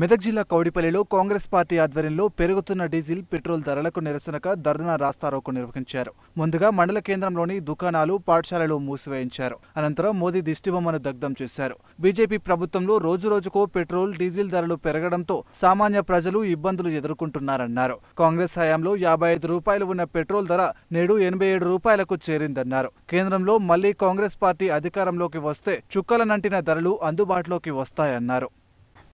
మెదక్ జిల్లా కౌడిపల్లిలో కాంగ్రెస్ పార్టీ ఆధ్వర్యంలో పెరుగుతున్న డీజిల్ పెట్రోల్ ధరలకు నిరసనగా ధర్నా రాస్తారోకు నిర్వహించారు ముందుగా మండల కేంద్రంలోని దుకాణాలు పాఠశాలలు మూసివేయించారు అనంతరం మోదీ దిష్టిబొమ్మను దగ్ధం చేశారు బీజేపీ ప్రభుత్వంలో రోజుకో పెట్రోల్ డీజిల్ ధరలు పెరగడంతో సామాన్య ప్రజలు ఇబ్బందులు ఎదుర్కొంటున్నారన్నారు కాంగ్రెస్ హయాంలో యాభై ఐదు రూపాయలు ఉన్న పెట్రోల్ ధర నేడు ఎనభై ఏడు రూపాయలకు చేరిందన్నారు కేంద్రంలో మళ్లీ కాంగ్రెస్ పార్టీ అధికారంలోకి వస్తే చుక్కల నంటిన ధరలు అందుబాటులోకి వస్తాయన్నారు